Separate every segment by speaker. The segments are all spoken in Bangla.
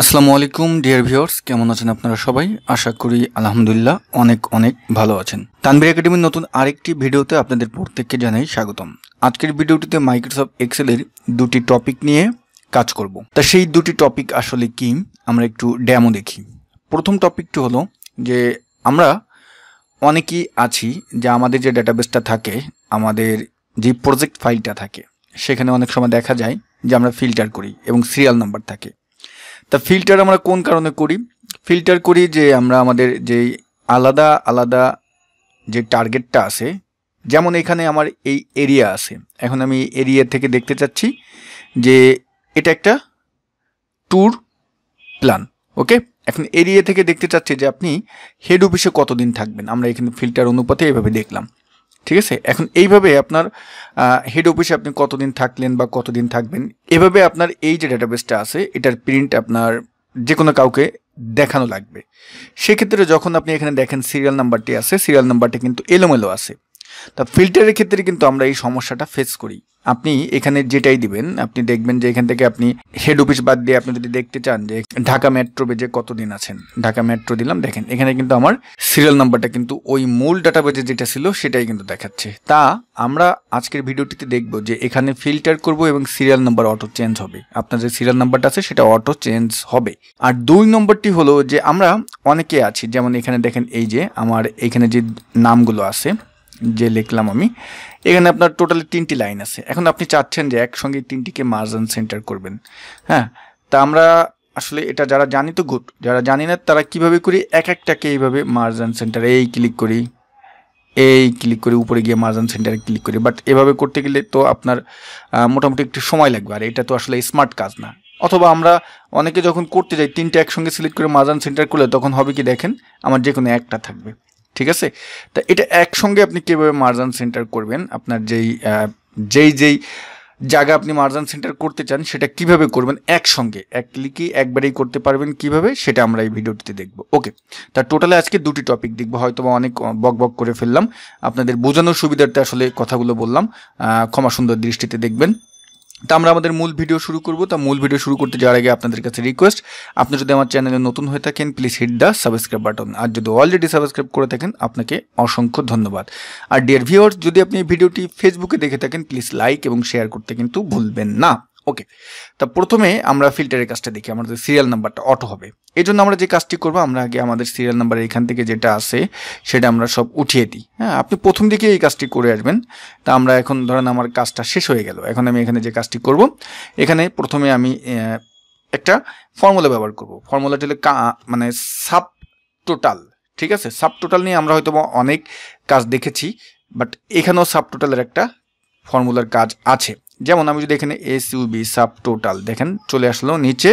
Speaker 1: আসসালামু আলাইকুম ডিয়ার ভিউয়ার্স কেমন আছেন আপনারা সবাই আশা করি আলহামদুলিল্লাহ অনেক অনেক ভালো আছেন তানবির একাডেমির নতুন আরেকটি ভিডিওতে আপনাদের প্রত্যেককে জানাই স্বাগতম আজকের ভিডিওটিতে মাইক্রোসফট এক্সেলের দুটি টপিক নিয়ে কাজ করব। তা সেই দুটি টপিক আসলে কি আমরা একটু ড্যামো দেখি প্রথম টপিকটি হলো যে আমরা অনেকেই আছি যে আমাদের যে ডাটাবেসটা থাকে আমাদের যে প্রজেক্ট ফাইলটা থাকে সেখানে অনেক সময় দেখা যায় যে আমরা ফিল্টার করি এবং সিরিয়াল নাম্বার থাকে তা ফিল্টার আমরা কোন কারণে করি ফিল্টার করি যে আমরা আমাদের যে আলাদা আলাদা যে টার্গেটটা আছে যেমন এখানে আমার এই এরিয়া আছে এখন আমি এরিয়া থেকে দেখতে চাচ্ছি যে এটা একটা ট্যুর প্ল্যান ওকে এখন এরিয়া থেকে দেখতে চাচ্ছি যে আপনি হেড অফিসে কতদিন থাকবেন আমরা এখানে ফিল্টার অনুপাতে এভাবে দেখলাম ঠিক আছে এখন এইভাবে আপনার হেড অফিসে আপনি কতদিন থাকলেন বা কতদিন থাকবেন এভাবে আপনার এই যে ডাটাবেসটা আছে এটার প্রিন্ট আপনার যে কোনো কাউকে দেখানো লাগবে সেক্ষেত্রে যখন আপনি এখানে দেখেন সিরিয়াল নাম্বারটি আছে সিরিয়াল নাম্বারটি কিন্তু এলোমেলো আছে তা ফিল্টারের ক্ষেত্রে কিন্তু আমরা এই সমস্যাটা ফেস করি আপনি এখানে যেটাই দিবেন আপনি দেখবেন যে এখান থেকে আপনি হেড অফিস বাদ দিয়ে আপনি যদি দেখতে চান যে ঢাকা মেট্রো বেজে কতদিন আছেন ঢাকা মেট্রো দিলাম দেখেন এখানে কিন্তু আমার সিরিয়াল নাম্বারটা কিন্তু ওই মূল ডাটা বেজে যেটা ছিল সেটাই কিন্তু দেখাচ্ছে তা আমরা আজকের ভিডিওটিতে দেখব যে এখানে ফিল্টার করব এবং সিরিয়াল নাম্বার অটো চেঞ্জ হবে আপনার যে সিরিয়াল নাম্বারটা আছে সেটা অটো চেঞ্জ হবে আর দুই নম্বরটি হলো যে আমরা অনেকে আছি যেমন এখানে দেখেন এই যে আমার এখানে যে নামগুলো আছে যে লিখলাম আমি এখানে আপনার টোটালি তিনটি লাইন আছে এখন আপনি চাচ্ছেন যে একসঙ্গে তিনটিকে মার্জান সেন্টার করবেন হ্যাঁ তা আমরা আসলে এটা যারা জানি তো গুড যারা জানি না তারা কিভাবে করি এক একটাকে এইভাবে মার্জান সেন্টার এই ক্লিক করি এই ক্লিক করে উপরে গিয়ে মার্জান সেন্টারে ক্লিক করি বাট এভাবে করতে গেলে তো আপনার মোটামুটি একটু সময় লাগবে আর এটা তো আসলে স্মার্ট কাজ না অথবা আমরা অনেকে যখন করতে যাই তিনটে একসঙ্গে সিলেক্ট করে মার্জান সেন্টার করলে তখন হবে কি দেখেন আমার যে কোনো একটা থাকবে ঠিক আছে তা এটা একসঙ্গে আপনি কীভাবে মার্জান সেন্টার করবেন আপনার যেই যেই যেই জায়গা আপনি মার্জান সেন্টার করতে চান সেটা কিভাবে করবেন একসঙ্গে এক ক্লিকই একবারেই করতে পারবেন কিভাবে সেটা আমরা এই ভিডিওটিতে দেখব ওকে তা টোটালে আজকে দুটি টপিক দেখবো হয়তো বা অনেক বক বক করে ফেললাম আপনাদের বোঝানোর সুবিধার্থে আসলে কথাগুলো বললাম ক্ষমা সুন্দর দৃষ্টিতে দেখবেন তা আমরা আমাদের মূল ভিডিও শুরু করব তা মূল ভিডিও শুরু করতে যাওয়ার আগে আপনাদের কাছে রিকোয়েস্ট আপনি যদি আমার চ্যানেলে নতুন হয়ে থাকেন please hit the subscribe button আর যদি অলরেডি সাবস্ক্রাইব করে থাকেন আপনাকে অসংখ্য ধন্যবাদ আর ডিয়ার ভিউয়ার্স যদি আপনি এই ভিডিওটি ফেসবুকে দেখে থাকেন প্লিজ লাইক এবং শেয়ার করতে কিন্তু ভুলবেন না ওকে তা প্রথমে আমরা ফিল্টারের কাজটা দেখি আমাদের সিরিয়াল নাম্বারটা অটো হবে এই জন্য আমরা যে কাজটি করবো আমরা আগে আমাদের সিরিয়াল নাম্বার এখান থেকে যেটা আছে সেটা আমরা সব উঠিয়ে দিই হ্যাঁ আপনি প্রথম দিকে এই কাজটি করে আসবেন তা আমরা এখন ধরেন আমার কাজটা শেষ হয়ে গেল এখন আমি এখানে যে কাজটি করব এখানে প্রথমে আমি একটা ফর্মুলা ব্যবহার করব ফর্মুলাটি হলো মানে সাব টোটাল ঠিক আছে সাব টোটাল নিয়ে আমরা হয়তো অনেক কাজ দেখেছি বাট এখানেও সাব টোটালের একটা ফর্মুলার কাজ আছে যেমন আমি যদি এখানে এসইউবি সাব টোটাল দেখেন চলে আসলো নিচে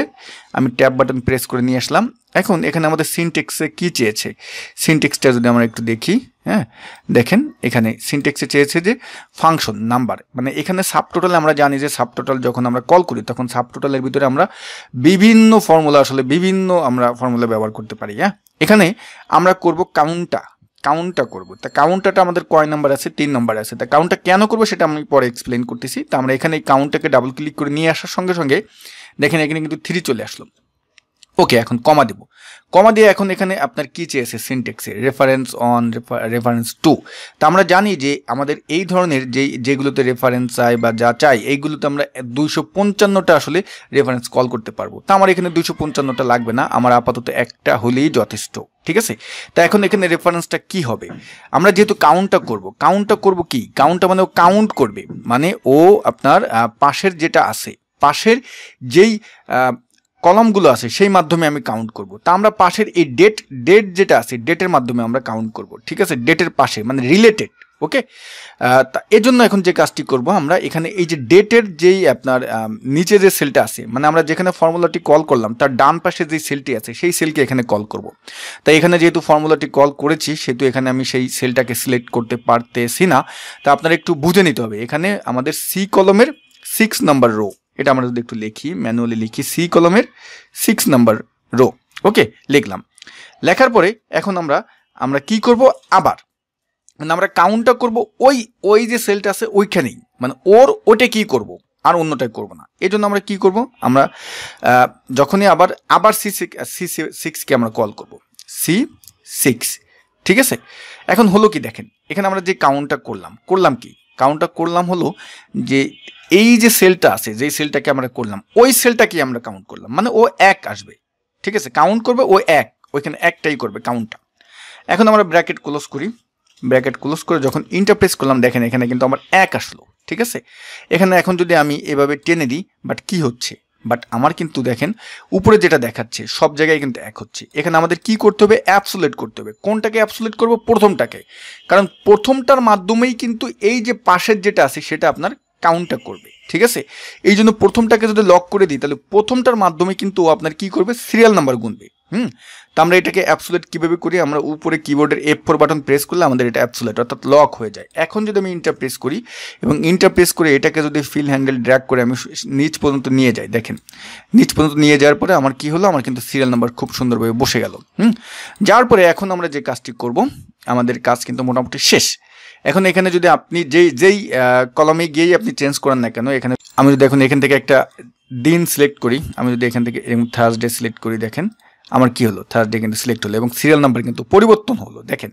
Speaker 1: আমি ট্যাব বাটন প্রেস করে নিয়ে আসলাম এখন এখানে আমাদের সিনটেক্সে কি চেয়েছে সিনটেক্সটা যদি আমরা একটু দেখি হ্যাঁ দেখেন এখানে সিনটেক্সে চেয়েছে যে ফাংশন নাম্বার মানে এখানে সাবটোটাল আমরা জানি যে সাবটোটাল যখন আমরা কল করি তখন সাবটোটালের ভিতরে আমরা বিভিন্ন ফর্মুলা আসলে বিভিন্ন আমরা ফর্মুলা ব্যবহার করতে পারি হ্যাঁ এখানে আমরা করব কাউন্টটা কাউন্টটা করব তা কাউন্টারটা আমাদের কয় নাম্বার আছে তিন নাম্বার আছে তা কাউন্টটা কেন করব সেটা আমি পরে এক্সপ্লেন করতেছি তা আমরা এখানে এই কাউন্টটাকে ডাবল ক্লিক করে নিয়ে আসার সঙ্গে সঙ্গে দেখেন এখানে কিন্তু থ্রি চলে আসলো ওকে এখন কমা দেব কমা দিয়ে এখন এখানে আপনার কি চেয়েছে সিনটেক্সে রেফারেন্স অন রেফারেন্স টু তা আমরা জানি যে আমাদের এই ধরনের যে যেগুলোতে রেফারেন্স চাই বা যা চাই এইগুলোতে আমরা দুইশো পঞ্চান্নটা আসলে রেফারেন্স কল করতে পারবো তা আমার এখানে দুইশো পঞ্চান্নটা লাগবে না আমার আপাতত একটা হলেই যথেষ্ট ঠিক আছে তা এখন এখানে রেফারেন্সটা কি হবে আমরা যেহেতু কাউন্টটা করব কাউন্টটা করব কি কাউন্টটা মানে ও কাউন্ট করবে মানে ও আপনার পাশের যেটা আছে পাশের যেই কলমগুলো আছে সেই মাধ্যমে আমি কাউন্ট করব তা আমরা পাশের এই ডেট ডেট যেটা আছে ডেটের মাধ্যমে আমরা কাউন্ট করব ঠিক আছে ডেটের পাশে মানে রিলেটেড ওকে তা এজন্য এখন যে কাজটি করব আমরা এখানে এই যে ডেটের যেই আপনার নিচে যে সেলটা আছে মানে আমরা যেখানে ফর্মুলাটি কল করলাম তার ডান পাশে যে সেলটি আছে সেই সেলকে এখানে কল করব তাই এখানে যেহেতু ফর্মুলাটি কল করেছি সেহেতু এখানে আমি সেই সেলটাকে সিলেক্ট করতে পারতেছি না তা আপনারা একটু বুঝে নিতে হবে এখানে আমাদের সি কলমের সিক্স নাম্বার রো এটা আমরা যদি একটু লিখি ম্যানুয়ালি লিখি সি কলমের সিক্স নাম্বার রো ওকে লিখলাম লেখার পরে এখন আমরা আমরা কি করব আবার মানে আমরা কাউন্টটা করব ওই ওই যে সেলটা আছে ওইখানেই মানে ওর ওটা কি করব আর অন্যটাই করব না এই জন্য আমরা কি করব আমরা যখনই আবার আবার সি সি সিক্সকে আমরা কল করব সি সিক্স ঠিক আছে এখন হলো কি দেখেন এখানে আমরা যে কাউন্টটা করলাম করলাম কি কাউন্টটা করলাম হলো যে এই যে সেলটা আছে যেই সেলটাকে আমরা করলাম ওই সেলটাকে আমরা কাউন্ট করলাম মানে ও এক আসবে ঠিক আছে কাউন্ট করবে ও এক ওইখানে একটাই করবে কাউন্টটা এখন আমরা ব্র্যাকেট ক্লোজ করি ব্র্যাকেট ক্লোজ করে যখন ইন্টারপ্রেস করলাম দেখেন এখানে কিন্তু আমার এক আসলো ঠিক আছে এখানে এখন যদি আমি এভাবে টেনে দিই বাট কি হচ্ছে বাট আমার কিন্তু দেখেন উপরে যেটা দেখাচ্ছে সব জায়গায় কিন্তু এক হচ্ছে এখানে আমাদের কি করতে হবে অ্যাপসুলেট করতে হবে কোনটাকে অ্যাপসুলেট করব প্রথমটাকে কারণ প্রথমটার মাধ্যমেই কিন্তু এই যে পাশের যেটা আছে সেটা আপনার কাউন্টটা করবে ঠিক আছে এই জন্য প্রথমটাকে যদি লক করে দিই তাহলে প্রথমটার মাধ্যমে কিন্তু আপনার কি করবে সিরিয়াল নাম্বার গুনবে হুম তা আমরা এটাকে অ্যাপসুলেট কীভাবে করি আমরা উপরে কিবোর্ডের এফ ফোর বাটন প্রেস করলে আমাদের এটা অ্যাপসুলেট অর্থাৎ লক হয়ে যায় এখন যদি আমি ইন্টার প্রেস করি এবং ইন্টার প্রেস করে এটাকে যদি ফিল হ্যান্ডেল ড্র্যাক করে আমি নিচ পর্যন্ত নিয়ে যাই দেখেন নিচ পর্যন্ত নিয়ে যাওয়ার পরে আমার কি হলো আমার কিন্তু সিরিয়াল নাম্বার খুব সুন্দরভাবে বসে গেল হুম যাওয়ার পরে এখন আমরা যে কাজটি করব আমাদের কাজ কিন্তু মোটামুটি শেষ এখন এখানে যদি আপনি যেই যেই কলমে গিয়েই আপনি চেঞ্জ করেন না কেন এখানে আমি যদি এখন এখান থেকে একটা দিন সিলেক্ট করি আমি যদি এখান থেকে থার্সডে সিলেক্ট করি দেখেন আমার কি হলো থার্ড ডে কিন্তু সিলেক্ট হলো এবং সিরিয়াল নাম্বার কিন্তু পরিবর্তন হলো দেখেন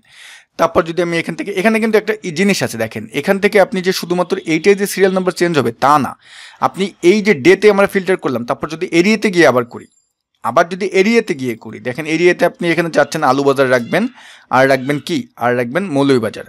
Speaker 1: তারপর যদি আমি এখান থেকে এখানে কিন্তু একটা জিনিস আছে দেখেন এখান থেকে আপনি যে শুধুমাত্র এইটাই যে সিরিয়াল নাম্বার চেঞ্জ হবে তা না আপনি এই যে ডেতে আমরা ফিল্টার করলাম তারপর যদি এরিয়াতে গিয়ে আবার করি আবার যদি এরিয়াতে গিয়ে করি দেখেন এরিয়াতে আপনি এখানে চাচ্ছেন আলু বাজার রাখবেন আর রাখবেন কি আর রাখবেন বাজার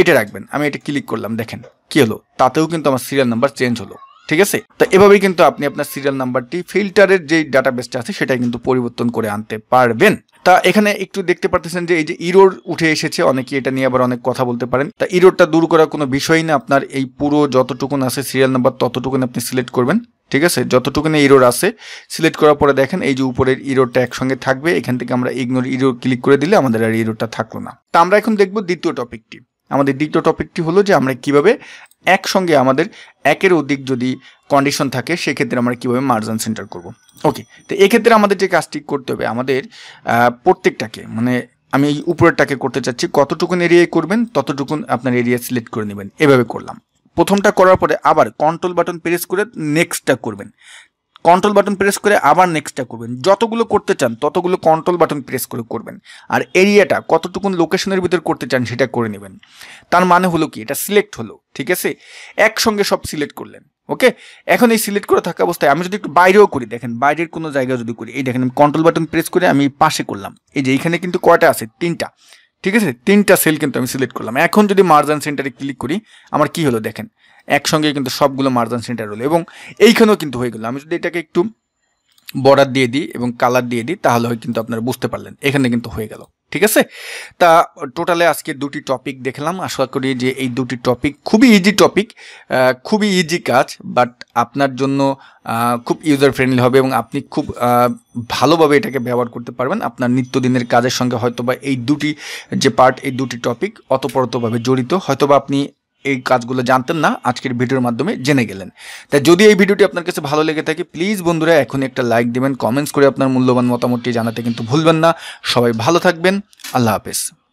Speaker 1: এটা রাখবেন আমি এটা ক্লিক করলাম দেখেন কী হলো তাতেও কিন্তু আমার সিরিয়াল নাম্বার চেঞ্জ হলো ঠিক আছে তো এভাবেই কিন্তু আপনি আপনার সিরিয়াল নাম্বারটি ফিল্টারের যে ডাটাবেসটা আছে সেটাই কিন্তু পরিবর্তন করে আনতে পারবেন তা এখানে একটু দেখতে পারতেছেন যে এই যে ইরোর উঠে এসেছে অনেকে এটা নিয়ে আবার অনেক কথা বলতে পারেন তা ইরোরটা দূর করার কোনো বিষয় না আপনার এই পুরো যতটুকুন আছে সিরিয়াল নাম্বার ততটুকুন আপনি সিলেক্ট করবেন ঠিক আছে যতটুকুনি ইরোর আছে সিলেক্ট করার পরে দেখেন এই যে উপরের ইরোরটা একসঙ্গে থাকবে এখান থেকে আমরা ইগনোর ইরোর ক্লিক করে দিলে আমাদের আর ইরোরটা থাকলো না তা আমরা এখন দেখব দ্বিতীয় টপিকটি আমাদের দ্বিতীয় টপিকটি হলো যে আমরা কিভাবে একসঙ্গে আমাদের একের অধিক যদি কন্ডিশন থাকে সেক্ষেত্রে আমরা কিভাবে মার্জান সেন্টার করব ওকে তো এক্ষেত্রে আমাদের যে কাজটি করতে হবে আমাদের প্রত্যেকটাকে মানে আমি এই উপরেরটাকে করতে চাচ্ছি কতটুকুন এরিয়ায় করবেন ততটুকুন আপনার এরিয়া সিলেক্ট করে নেবেন এভাবে করলাম প্রথমটা করার পরে আবার কন্ট্রোল বাটন প্রেস করে নেক্সটটা করবেন কন্ট্রোল বাটন প্রেস করে আবার নেক্সটটা করবেন যতগুলো করতে চান ততগুলো কন্ট্রোল বাটন প্রেস করে করবেন আর এরিয়াটা কতটুকুন লোকেশনের ভিতর করতে চান সেটা করে নেবেন তার মানে হলো কি এটা সিলেক্ট হলো ঠিক আছে একসঙ্গে সব সিলেক্ট করলেন ওকে এখন এই সিলেক্ট করে থাকা অবস্থায় আমি যদি একটু বাইরেও করি দেখেন বাইরের কোনো জায়গা যদি করি এই দেখেন আমি কন্ট্রোল বাটন প্রেস করে আমি পাশে করলাম এই যে এইখানে কিন্তু কয়টা আছে তিনটা ঠিক আছে তিনটা সেল কিন্তু আমি সিলেক্ট করলাম এখন যদি মার্জান সেন্টারে ক্লিক করি আমার কি হলো দেখেন একসঙ্গে কিন্তু সবগুলো মার্জান সেন্টার হলো এবং এইখানেও কিন্তু হয়ে গেলো আমি যদি এটাকে একটু বর্ডার দিয়ে দিই এবং কালার দিয়ে দিই তাহলে হয় কিন্তু আপনারা বুঝতে পারলেন এখানে কিন্তু হয়ে গেল ঠিক আছে তা টোটালে আজকে দুটি টপিক দেখলাম আশা করি যে এই দুটি টপিক খুবই ইজি টপিক খুবই ইজি কাজ বাট আপনার জন্য খুব ইউজার ফ্রেন্ডলি হবে এবং আপনি খুব ভালোভাবে এটাকে ব্যবহার করতে পারবেন আপনার নিত্যদিনের কাজের সঙ্গে হয়তোবা এই দুটি যে পার্ট এই দুটি টপিক অতপরতভাবে জড়িত হয়তোবা আপনি এই কাজগুলো জানতেন না আজকের ভিডিওর মাধ্যমে জেনে গেলেন তাই যদি এই ভিডিওটি আপনার কাছে ভালো লেগে থাকে প্লিজ বন্ধুরা এখন একটা লাইক দেবেন কমেন্টস করে আপনার মূল্যবান মতামতটি জানাতে কিন্তু ভুলবেন না সবাই ভালো থাকবেন আল্লাহ হাফেজ